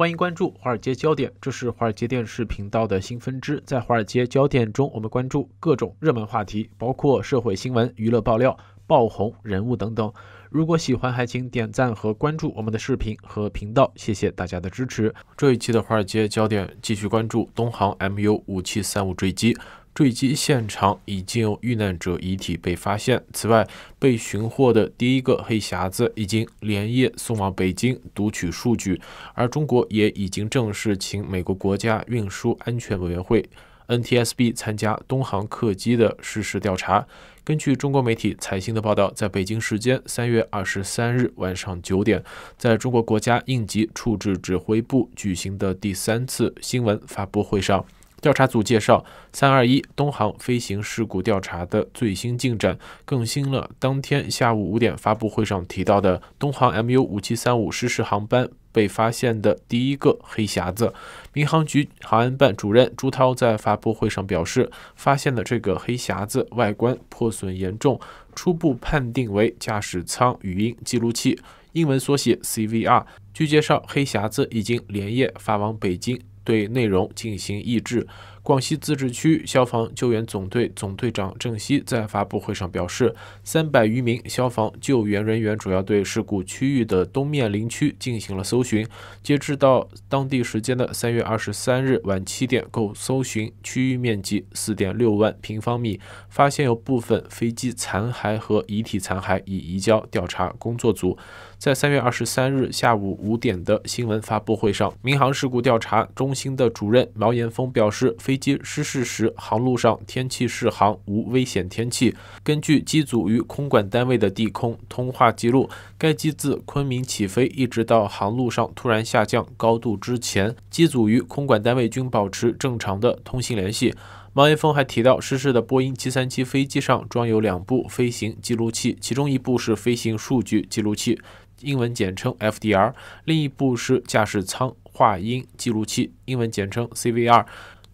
欢迎关注《华尔街焦点》，这是华尔街电视频道的新分支。在《华尔街焦点》中，我们关注各种热门话题，包括社会新闻、娱乐爆料、爆红人物等等。如果喜欢，还请点赞和关注我们的视频和频道。谢谢大家的支持。这一期的《华尔街焦点》继续关注东航 MU 五七三五坠机。坠机现场已经有遇难者遗体被发现。此外，被寻获的第一个黑匣子已经连夜送往北京读取数据，而中国也已经正式请美国国家运输安全委员会 NTSB 参加东航客机的事实调查。根据中国媒体财新的报道，在北京时间三月二十三日晚上九点，在中国国家应急处置指挥部举行的第三次新闻发布会上。调查组介绍，三二一东航飞行事故调查的最新进展，更新了当天下午五点发布会上提到的东航 MU 五七三五失事航班被发现的第一个黑匣子。民航局航安办主任朱涛在发布会上表示，发现的这个黑匣子外观破损严重，初步判定为驾驶舱语音记录器（英文缩写 CVR）。据介绍，黑匣子已经连夜发往北京。对内容进行抑制。广西自治区消防救援总队总队长郑希在发布会上表示，三百余名消防救援人员主要对事故区域的东面林区进行了搜寻。截至到当地时间的三月二十三日晚七点，共搜寻区域面积四点六万平方米，发现有部分飞机残骸和遗体残骸已移交调查工作组。在三月二十三日下午五点的新闻发布会上，民航事故调查中心的主任毛岩峰表示。飞机失事时，航路上天气适航，无危险天气。根据机组与空管单位的地空通话记录，该机自昆明起飞一直到航路上突然下降高度之前，机组与空管单位均保持正常的通信联系。毛岩峰还提到，失事的波音七三七飞机上装有两部飞行记录器，其中一部是飞行数据记录器（英文简称 FDR），另一部是驾驶舱话音记录器（英文简称 CVR）。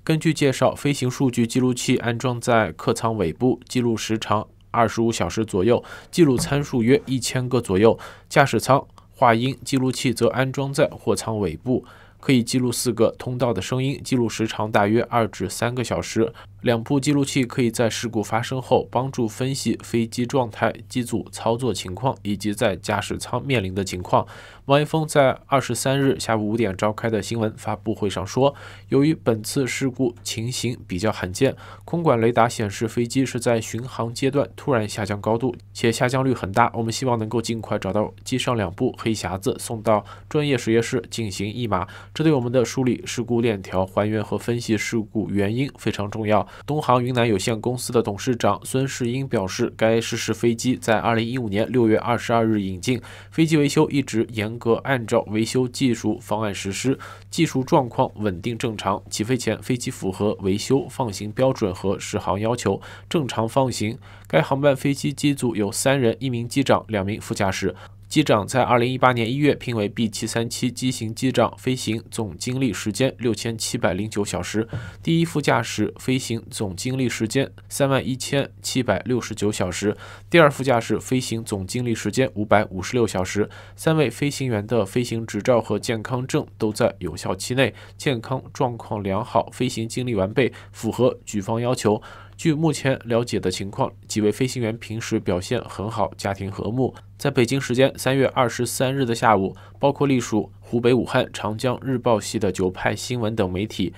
根据介绍，飞行数据记录器安装在客舱尾部，记录时长二十五小时左右，记录参数约一千个左右；驾驶舱话音记录器则安装在货舱尾部，可以记录四个通道的声音，记录时长大约二至三个小时。两部记录器可以在事故发生后帮助分析飞机状态、机组操作情况以及在驾驶舱面临的情况。王一峰在二十三日下午五点召开的新闻发布会上说：“由于本次事故情形比较罕见，空管雷达显示飞机是在巡航阶段突然下降高度，且下降率很大。我们希望能够尽快找到机上两部黑匣子，送到专业实验室进行译码，这对我们的梳理事故链条、还原和分析事故原因非常重要。”东航云南有限公司的董事长孙世英表示，该失事飞机在2015年6月22日引进，飞机维修一直严格按照维修技术方案实施，技术状况稳定正常。起飞前，飞机符合维修放行标准和适航要求，正常放行。该航班飞机机组有三人，一名机长，两名副驾驶。机长在二零一八年一月评为 B 七三七机型机长，飞行总经历时间六千七百零九小时；第一副驾驶飞行总经历时间三万一千七百六十九小时；第二副驾驶飞行总经历时间五百五十六小时。三位飞行员的飞行执照和健康证都在有效期内，健康状况良好，飞行经历完备，符合局方要求。据目前了解的情况，几位飞行员平时表现很好，家庭和睦。在北京时间三月二十三日的下午，包括隶属湖北武汉长江日报系的九派新闻等媒体，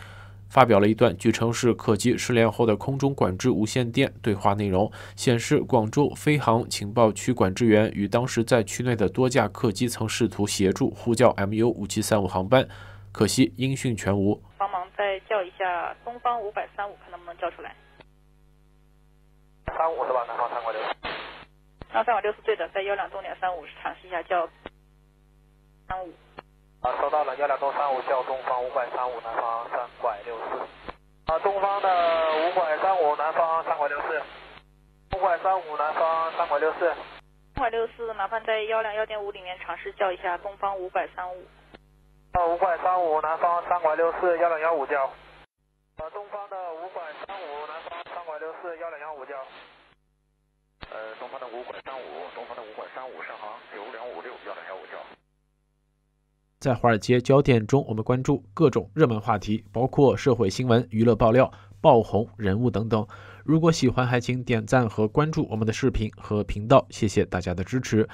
发表了一段据称是客机失联后的空中管制无线电对话内容，显示广州飞航情报区管制员与当时在区内的多架客机曾试图协助呼叫 MU 五七三五航班，可惜音讯全无。帮忙再叫一下东方五百三五，看能不能叫出来。三五是吧，南方三五六。那三管六是对的，在幺两中两三五尝试一下叫三五。啊，收到了，幺两中三五叫东方五拐三五，南方三拐六四。啊，东方的五拐三五，南方三拐六四。五百三五，南方三拐六四。三管六四，麻烦在幺两幺点五里面尝试叫一下东方五拐三五。啊，五拐三五，南方三拐六四，幺两幺五叫。啊，东方的五拐三五，南方三拐六四，幺两幺五叫。呃，东方的五馆三五，东方的五馆三五上行九两五六幺两幺五幺。在华尔街焦点中，我们关注各种热门话题，包括社会新闻、娱乐爆料、爆红人物等等。如果喜欢，还请点赞和关注我们的视频和频道，谢谢大家的支持。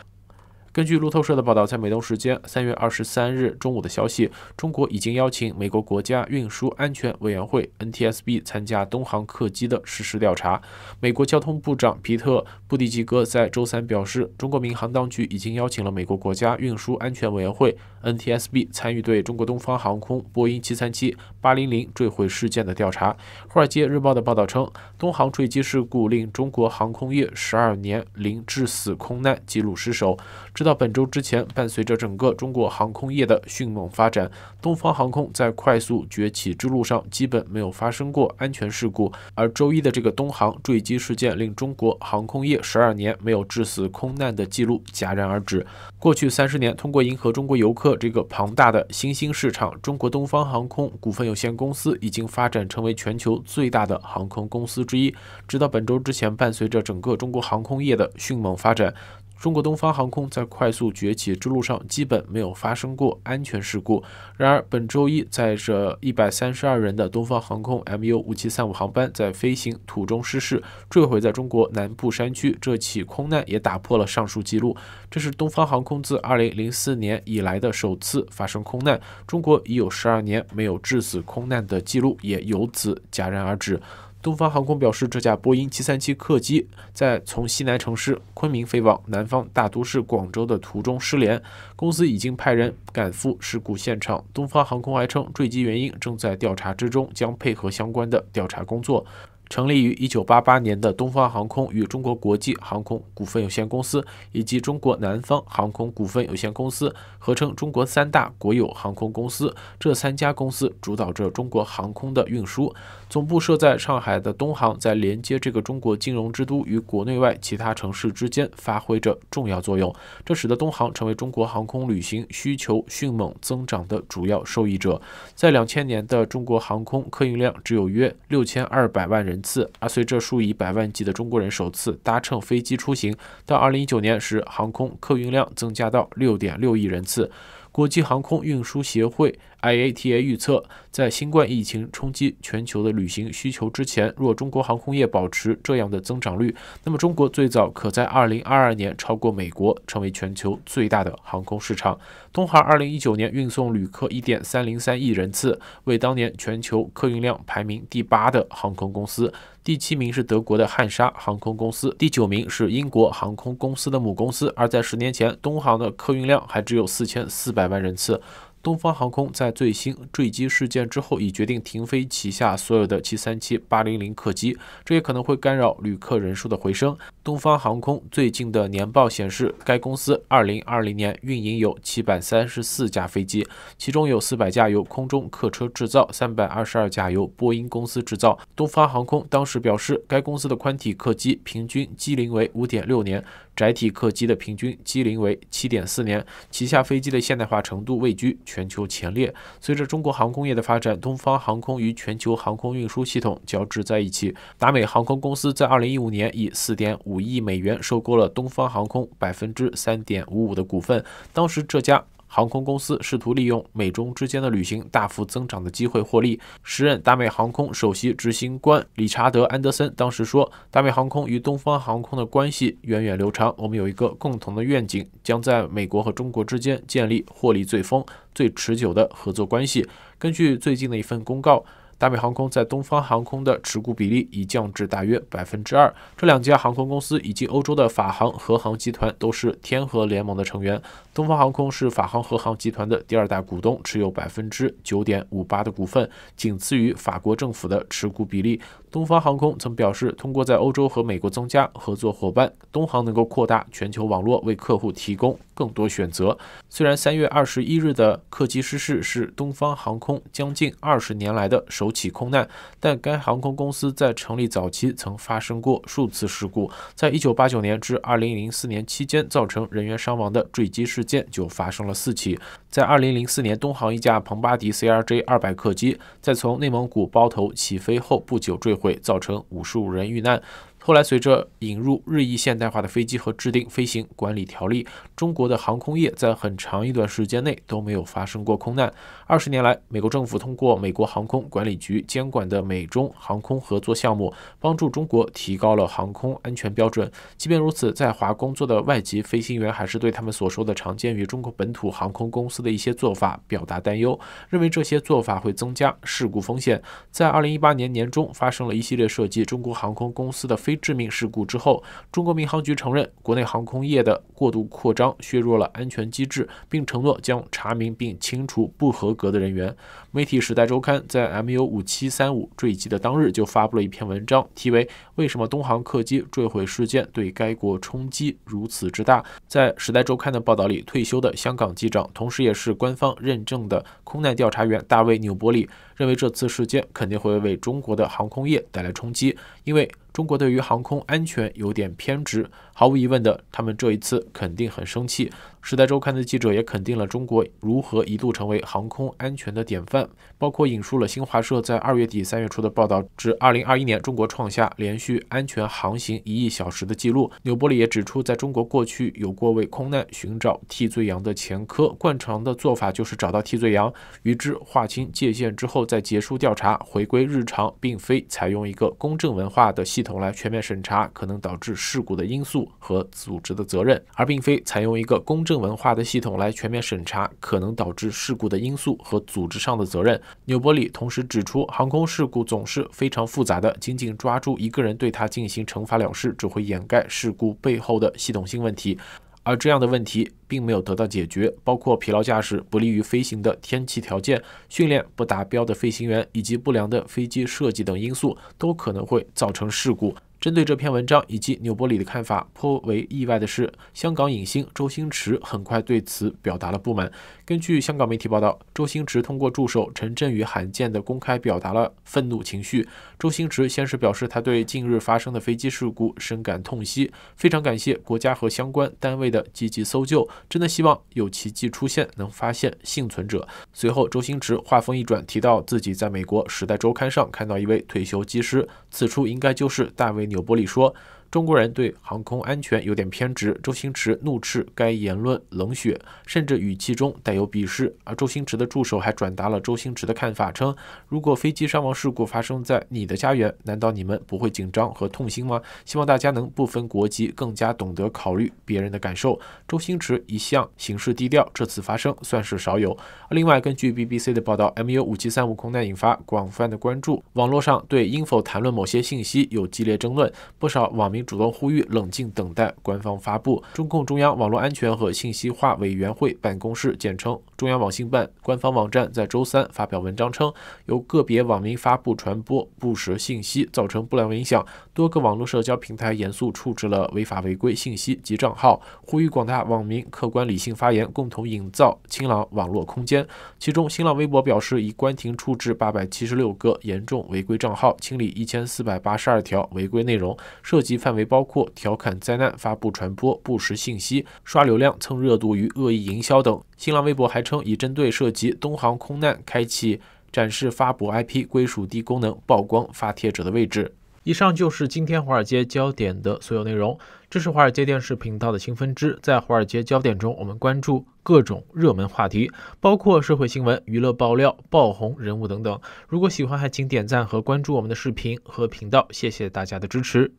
根据路透社的报道，在美东时间三月二十三日中午的消息，中国已经邀请美国国家运输安全委员会 （NTSB） 参加东航客机的实时调查。美国交通部长皮特·布蒂吉格在周三表示，中国民航当局已经邀请了美国国家运输安全委员会 （NTSB） 参与对中国东方航空波音七三七。八零零坠毁事件的调查。华尔街日报的报道称，东航坠机事故令中国航空业十二年零致死空难记录失守。直到本周之前，伴随着整个中国航空业的迅猛发展，东方航空在快速崛起之路上基本没有发生过安全事故。而周一的这个东航坠机事件，令中国航空业十二年没有致死空难的记录戛然而止。过去三十年，通过迎合中国游客这个庞大的新兴市场，中国东方航空股份有。有限公司已经发展成为全球最大的航空公司之一。直到本周之前，伴随着整个中国航空业的迅猛发展。中国东方航空在快速崛起之路上基本没有发生过安全事故。然而，本周一，载着一百三十二人的东方航空 MU 五七三五航班在飞行途中失事，坠毁在中国南部山区。这起空难也打破了上述记录。这是东方航空自二零零四年以来的首次发生空难。中国已有十二年没有致死空难的记录，也由此戛然而止。东方航空表示，这架波音737客机在从西南城市昆明飞往南方大都市广州的途中失联。公司已经派人赶赴事故现场。东方航空还称，坠机原因正在调查之中，将配合相关的调查工作。成立于一九八八年的东方航空与中国国际航空股份有限公司以及中国南方航空股份有限公司合称中国三大国有航空公司。这三家公司主导着中国航空的运输。总部设在上海的东航，在连接这个中国金融之都与国内外其他城市之间发挥着重要作用。这使得东航成为中国航空旅行需求迅猛增长的主要受益者。在两千年的中国航空客运量只有约六千二百万人。人次，而随着数以百万计的中国人首次搭乘飞机出行，到2019年时，航空客运量增加到6.6亿人次。国际航空运输协会。IATA 预测，在新冠疫情冲击全球的旅行需求之前，若中国航空业保持这样的增长率，那么中国最早可在2022年超过美国，成为全球最大的航空市场。东航2019年运送旅客1.303亿人次，为当年全球客运量排名第八的航空公司。第七名是德国的汉莎航空公司，第九名是英国航空公司的母公司。而在十年前，东航的客运量还只有4400万人次。东方航空在最新坠机事件之后，已决定停飞旗下所有的737-800客机，这也可能会干扰旅客人数的回升。东方航空最近的年报显示，该公司2020年运营有734架飞机，其中有400架由空中客车制造，322架由波音公司制造。东方航空当时表示，该公司的宽体客机平均机龄为5.6年。载体客机的平均机龄为7.4年，旗下飞机的现代化程度位居全球前列。随着中国航空业的发展，东方航空与全球航空运输系统交织在一起。达美航空公司在2015年以4.5亿美元收购了东方航空3.55%的股份，当时这家航空公司试图利用美中之间的旅行大幅增长的机会获利。时任达美航空首席执行官理查德·安德森当时说：“达美航空与东方航空的关系源远流长，我们有一个共同的愿景，将在美国和中国之间建立获利最丰、最持久的合作关系。”根据最近的一份公告。达美航空在东方航空的持股比例已降至大约百分之二。这两家航空公司以及欧洲的法航荷航集团都是天河联盟的成员。东方航空是法航荷航集团的第二大股东，持有百分之九点五八的股份，仅次于法国政府的持股比例。东方航空曾表示，通过在欧洲和美国增加合作伙伴，东航能够扩大全球网络，为客户提供更多选择。虽然三月二十一日的客机失事是东方航空将近二十年来的首起空难，但该航空公司在成立早期曾发生过数次事故。在一九八九年至二零零四年期间，造成人员伤亡的坠机事件就发生了四起。在二零零四年，东航一架庞巴迪 CRJ 二百客机在从内蒙古包头起飞后不久坠毁，造成五十五人遇难。后来，随着引入日益现代化的飞机和制定飞行管理条例，中国的航空业在很长一段时间内都没有发生过空难。二十年来，美国政府通过美国航空管理局监管的美中航空合作项目，帮助中国提高了航空安全标准。即便如此，在华工作的外籍飞行员还是对他们所说的常见于中国本土航空公司的一些做法表达担忧，认为这些做法会增加事故风险。在二零一八年年中，发生了一系列涉及中国航空公司的飞。致命事故之后，中国民航局承认国内航空业的过度扩张削弱了安全机制，并承诺将查明并清除不合格的人员。媒体《时代周刊》在 MU5735 坠机的当日就发布了一篇文章，题为《为什么东航客机坠毁事件对该国冲击如此之大》。在《时代周刊》的报道里，退休的香港机长，同时也是官方认证的空难调查员大卫纽伯里认为，这次事件肯定会为中国的航空业带来冲击，因为。中国对于航空安全有点偏执，毫无疑问的，他们这一次肯定很生气。时代周刊的记者也肯定了中国如何一度成为航空安全的典范，包括引述了新华社在二月底三月初的报道，至二零二一年，中国创下连续安全航行一亿小时的记录。纽伯里也指出，在中国过去有过为空难寻找替罪羊的前科，惯常的做法就是找到替罪羊，与之划清界限之后，再结束调查，回归日常，并非采用一个公正文化的系。统来全面审查可能导致事故的因素和组织的责任，而并非采用一个公正文化的系统来全面审查可能导致事故的因素和组织上的责任。纽伯里同时指出，航空事故总是非常复杂的，仅仅抓住一个人对他进行惩罚了事，只会掩盖事故背后的系统性问题。而这样的问题并没有得到解决，包括疲劳驾驶、不利于飞行的天气条件、训练不达标的飞行员以及不良的飞机设计等因素，都可能会造成事故。针对这篇文章以及纽伯里的看法，颇为意外的是，香港影星周星驰很快对此表达了不满。根据香港媒体报道，周星驰通过助手陈振宇罕见地公开表达了愤怒情绪。周星驰先是表示，他对近日发生的飞机事故深感痛惜，非常感谢国家和相关单位的积极搜救，真的希望有奇迹出现，能发现幸存者。随后，周星驰话锋一转，提到自己在美国《时代周刊》上看到一位退休机师，此处应该就是大卫纽波里说。中国人对航空安全有点偏执。周星驰怒斥该言论冷血，甚至语气中带有鄙视。而周星驰的助手还转达了周星驰的看法，称如果飞机伤亡事故发生在你的家园，难道你们不会紧张和痛心吗？希望大家能不分国籍，更加懂得考虑别人的感受。周星驰一向行事低调，这次发生算是少有。另外，根据 BBC 的报道，MU 五七三五空难引发广泛的关注，网络上对应否谈论某些信息有激烈争论，不少网民。主动呼吁冷静等待官方发布。中共中央网络安全和信息化委员会办公室（简称中央网信办）官方网站在周三发表文章称，由个别网民发布传播不实信息，造成不良影响。多个网络社交平台严肃处置了违法违规信息及账号，呼吁广大网民客观理性发言，共同营造清朗网络空间。其中，新浪微博表示已关停处置八百七十六个严重违规账号，清理一千四百八十二条违规内容，涉及范。为包括调侃灾难、发布传播不实信息、刷流量蹭热度与恶意营销等。新浪微博还称，已针对涉及东航空难开启展示发布 IP 归属地功能，曝光发帖者的位置。以上就是今天华尔街焦点的所有内容。这是华尔街电视频道的新分支，在华尔街焦点中，我们关注各种热门话题，包括社会新闻、娱乐爆料、爆红人物等等。如果喜欢，还请点赞和关注我们的视频和频道。谢谢大家的支持。